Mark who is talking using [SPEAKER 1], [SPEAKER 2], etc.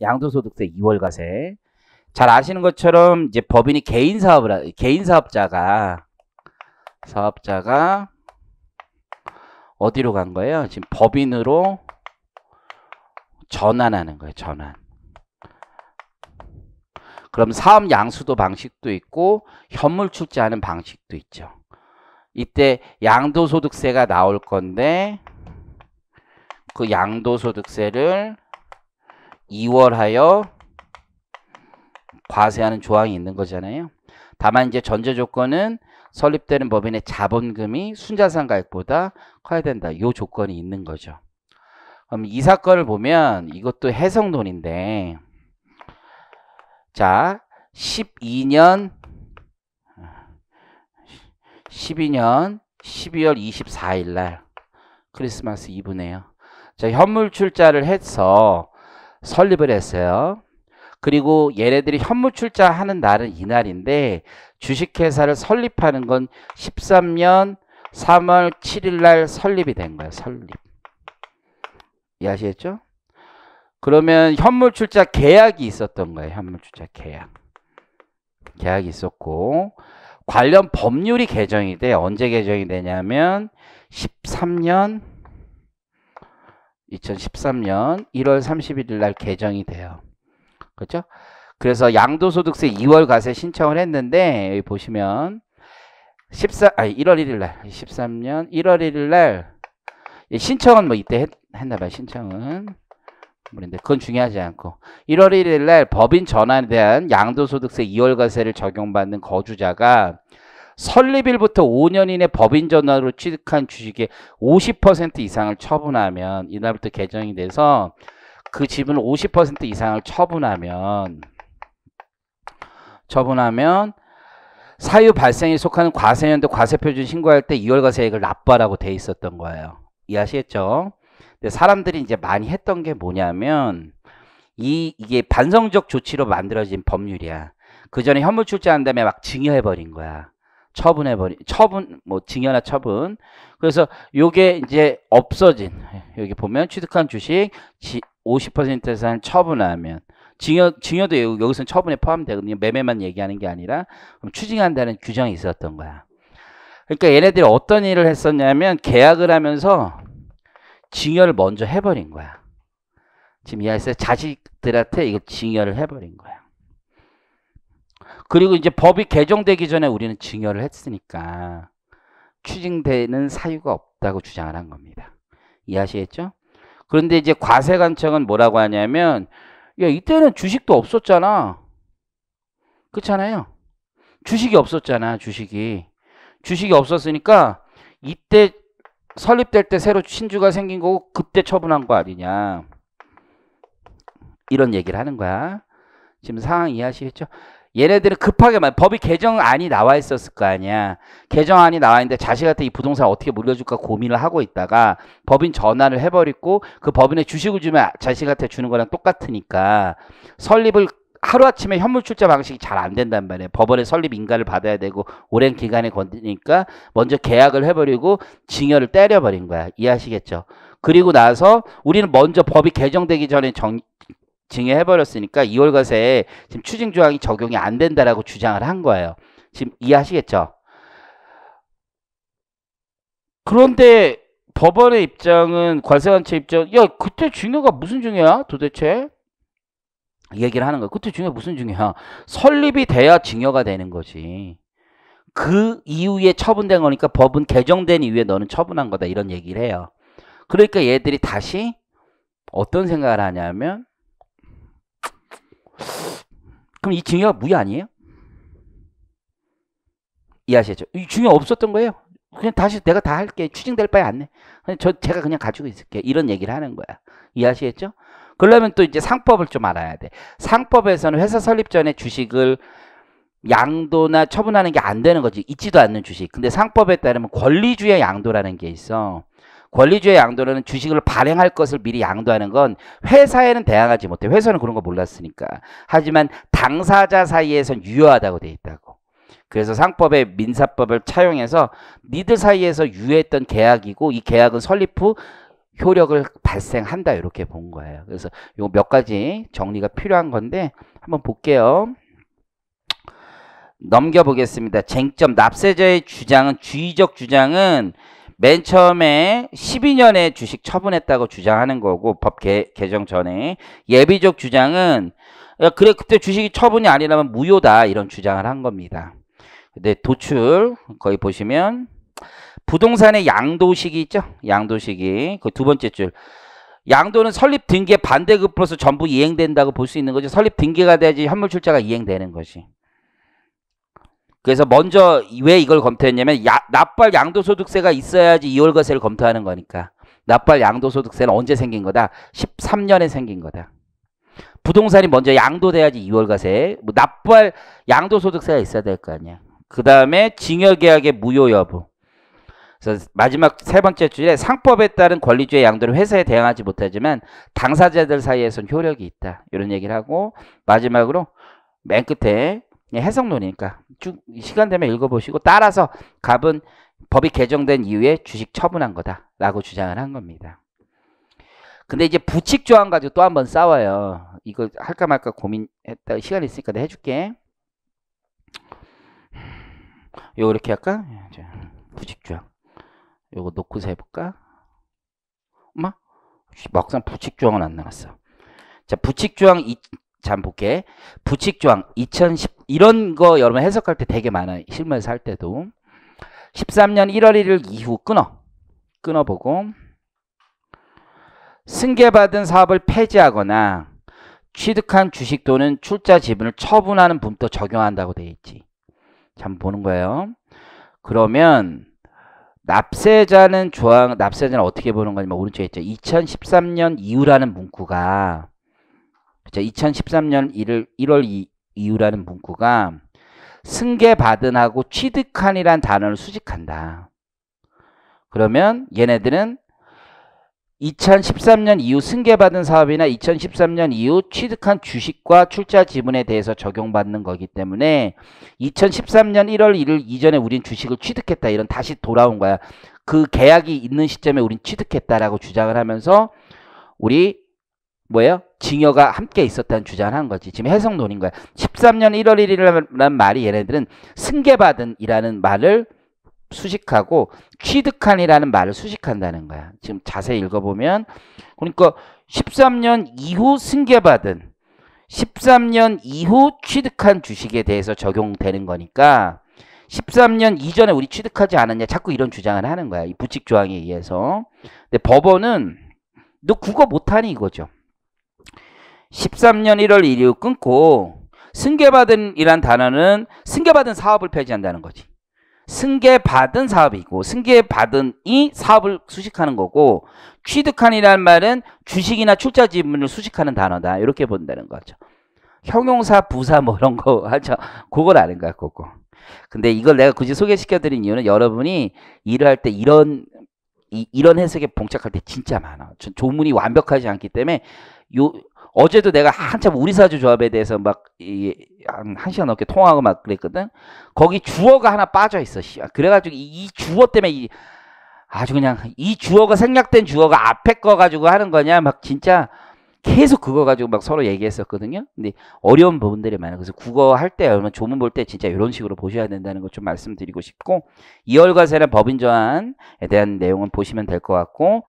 [SPEAKER 1] 양도소득세 2월과세. 잘 아시는 것처럼 이제 법인이 개인 사업을 개인 사업자가 사업자가 어디로 간 거예요? 지금 법인으로 전환하는 거예요. 전환. 그럼 사업 양수도 방식도 있고 현물 출제하는 방식도 있죠. 이때 양도소득세가 나올 건데 그 양도소득세를 이월하여 과세하는 조항이 있는 거잖아요. 다만 이제 전제 조건은 설립되는 법인의 자본금이 순자산 가액보다 커야 된다. 요 조건이 있는 거죠. 그럼 이 사건을 보면 이것도 해성돈인데 자 12년 12년 12월 24일 날 크리스마스 이브네요. 자 현물출자를 해서 설립을 했어요. 그리고 얘네들이 현무 출자하는 날은 이날인데 주식회사를 설립하는 건 13년 3월 7일 날 설립이 된 거예요. 설립. 이해하시겠죠? 그러면 현물 출자 계약이 있었던 거예요. 현물 출자 계약. 계약이 있었고 관련 법률이 개정이 돼. 언제 개정이 되냐면 13년 2013년 1월 31일 날 개정이 돼요. 그렇죠? 그래서 양도소득세 2월 과세 신청을 했는데 여기 보시면 14 아니 1월 1일 날 13년 1월 1일 날 신청은 뭐 이때 했, 했나 봐요. 신청은 모그는데 그건 중요하지 않고 1월 1일 날 법인 전환에 대한 양도소득세 2월 과세를 적용받는 거주자가 설립일부터 5년 이내 법인 전화로 취득한 주식의 50% 이상을 처분하면 이날부터 개정이 돼서 그 지분 50% 이상을 처분하면 처분하면 사유 발생에 속하는 과세연도 과세표준 신고할 때 2월 과세액을 납부하라고 돼 있었던 거예요. 이해하시겠죠? 근데 사람들이 이제 많이 했던 게 뭐냐면 이 이게 반성적 조치로 만들어진 법률이야. 그 전에 현물 출제한 다음에 막 증여해 버린 거야. 처분해 버리 처분 뭐 징여나 처분 그래서 요게 이제 없어진 여기 보면 취득한 주식 50%에서 처분하면 징여 징여도 여기서 처분에 포함되거든요 매매만 얘기하는 게 아니라 그럼 추징한다는 규정이 있었던 거야 그러니까 얘네들이 어떤 일을 했었냐면 계약을 하면서 징여를 먼저 해버린 거야 지금 이하에서 자식들한테 이거 징여를 해버린 거야 그리고 이제 법이 개정되기 전에 우리는 증여를 했으니까 추징되는 사유가 없다고 주장을 한 겁니다. 이해하시겠죠? 그런데 이제 과세관청은 뭐라고 하냐면 야 이때는 주식도 없었잖아. 그렇잖아요. 주식이 없었잖아. 주식이. 주식이 없었으니까 이때 설립될 때 새로 신주가 생긴 거고 그때 처분한 거 아니냐. 이런 얘기를 하는 거야. 지금 상황 이해하시겠죠? 얘네들은 급하게 만 법이 개정안이 나와 있었을 거 아니야. 개정안이 나와 있는데 자식한테 이 부동산 어떻게 물려줄까 고민을 하고 있다가 법인 전환을 해버리고 그 법인의 주식을 주면 자식한테 주는 거랑 똑같으니까 설립을 하루아침에 현물출자 방식이 잘 안 된단 말이에요. 법원에 설립 인가를 받아야 되고 오랜 기간에 건드니까 먼저 계약을 해버리고 증여를 때려버린 거야. 이해하시겠죠? 그리고 나서 우리는 먼저 법이 개정되기 전에 정, 증여해버렸으니까 2월과세에 지금 추징조항이 적용이 안 된다라고 주장을 한 거예요. 지금 이해하시겠죠? 그런데 법원의 입장은 관세관체 입장 야 그때 증여가 무슨 증여야 도대체 얘기를 하는 거야 그때 증여 무슨 증여야 설립이 돼야 증여가 되는 거지 그 이후에 처분된 거니까 법은 개정된 이후에 너는 처분한 거다 이런 얘기를 해요 그러니까 얘들이 다시 어떤 생각을 하냐면 그럼 이 증여가 무효 아니에요? 이해하시죠? 이 증여 없었던 거예요. 그냥 다시 내가 다 할게. 추징될 바에 안 내. 저 제가 그냥 가지고 있을게. 이런 얘기를 하는 거야. 이해하시겠죠? 그러려면 또 이제 상법을 좀 알아야 돼. 상법에서는 회사 설립 전에 주식을 양도나 처분하는 게 안 되는 거지. 있지도 않는 주식. 근데 상법에 따르면 권리주의 양도라는 게 있어. 권리주의 양도는 주식을 발행할 것을 미리 양도하는 건 회사에는 대항하지 못해. 회사는 그런 거 몰랐으니까. 하지만 당사자 사이에선 유효하다고 돼 있다고. 그래서 상법의 민사법을 차용해서 니들 사이에서 유효했던 계약이고 이 계약은 설립 후 효력을 발생한다 이렇게 본 거예요. 그래서 요 몇 가지 정리가 필요한 건데 한번 볼게요. 넘겨보겠습니다. 쟁점 납세자의 주장은 주의적 주장은 맨 처음에 12년에 주식 처분했다고 주장하는 거고 법 개, 개정 전에 예비적 주장은 야, 그래 그때 주식이 처분이 아니라면 무효다 이런 주장을 한 겁니다. 근데 도출 거의 보시면 부동산의 양도식이 있죠? 양도식이 그 두 번째 줄 양도는 설립 등기의 반대급부로서 전부 이행된다고 볼 수 있는 거죠. 설립 등기가 돼야지 현물 출자가 이행되는 것이. 그래서 먼저 왜 이걸 검토했냐면 야, 납발 양도소득세가 있어야지 이월과세를 검토하는 거니까 납발 양도소득세는 언제 생긴 거다? 13년에 생긴 거다. 부동산이 먼저 양도돼야지 2월과세 뭐 납발 양도소득세가 있어야 될 거 아니야. 그 다음에 징여계약의 무효 여부. 그래서 마지막 세 번째 주에 상법에 따른 권리주의 양도를 회사에 대응하지 못하지만 당사자들 사이에선 효력이 있다. 이런 얘기를 하고 마지막으로 맨 끝에 예, 해석론이니까 쭉 시간 되면 읽어보시고 따라서 갑은 법이 개정된 이후에 주식 처분한 거다라고 주장을 한 겁니다. 근데 이제 부칙 조항 가지고 또 한번 싸워요. 이거 할까 말까 고민했다. 시간 있으니까 내가 해줄게. 요 이렇게 할까? 예, 부칙 조항. 요거 놓고서 해볼까? 엄마? 막상 부칙 조항은 안 나왔어. 자, 부칙 조항 이, 잠 볼게. 부칙 조항 2 0 1 8 이런 거 여러분 해석할 때 되게 많아요. 실무에서 할 때도. 13년 1월 1일 이후 끊어. 끊어보고 승계받은 사업을 폐지하거나 취득한 주식 또는 출자 지분을 처분하는 분도 적용한다고 되어 있지. 참 보는 거예요. 그러면 납세자는 조항 납세자는 어떻게 보는 거냐면 뭐 오른쪽에 있죠. 2013년 이후라는 문구가 그쵸? 2013년 1월, 1월 이유라는 문구가 승계받은 하고 취득한이란 단어를 수직한다. 그러면 얘네들은 2013년 이후 승계받은 사업이나 2013년 이후 취득한 주식과 출자 지분에 대해서 적용받는 거기 때문에 2013년 1월 1일 이전에 우린 주식을 취득했다 이런 다시 돌아온 거야. 그 계약이 있는 시점에 우린 취득했다라고 주장을 하면서 우리 뭐예요? 징여가 함께 있었다는 주장을 한 거지. 지금 해석론인 거야. 13년 1월 1일이라는 말이 얘네들은 승계받은이라는 말을 수식하고 취득한이라는 말을 수식한다는 거야. 지금 자세히 읽어보면 그러니까 13년 이후 승계받은 13년 이후 취득한 주식에 대해서 적용되는 거니까 13년 이전에 우리 취득하지 않았냐 자꾸 이런 주장을 하는 거야. 이 부칙 조항에 의해서. 근데 법원은 너 국어 못하니 이거죠. 13년 1월 1일 끊고 승계받은이란 단어는 승계받은 사업을 폐지한다는 거지. 승계받은 사업이고 승계받은이 사업을 수식하는 거고 취득한이란 말은 주식이나 출자 지분을 수식하는 단어다. 이렇게 본다는 거죠. 형용사, 부사 뭐 이런 거 하죠. 그걸 아는 거야, 그거. 근데 이걸 내가 굳이 소개시켜드린 이유는 여러분이 일을 할 때 이런 이, 런 해석에 봉착할 때 진짜 많아. 조, 문이 완벽하지 않기 때문에 요 어제도 내가 한참 우리사주 조합에 대해서 막, 이, 한, 한 시간 넘게 통화하고 막 그랬거든? 거기 주어가 하나 빠져 있어, 씨. 아, 그래가지고 이, 이 주어 때문에 이, 아주 그냥 이 주어가 생략된 주어가 앞에 거 가지고 하는 거냐, 막 진짜 계속 그거 가지고 막 서로 얘기했었거든요. 근데 어려운 부분들이 많아 그래서 국어 할 때, 여러분 조문 볼 때 진짜 이런 식으로 보셔야 된다는 것 좀 말씀드리고 싶고, 이월과세는 법인 저항에 대한 내용은 보시면 될 것 같고,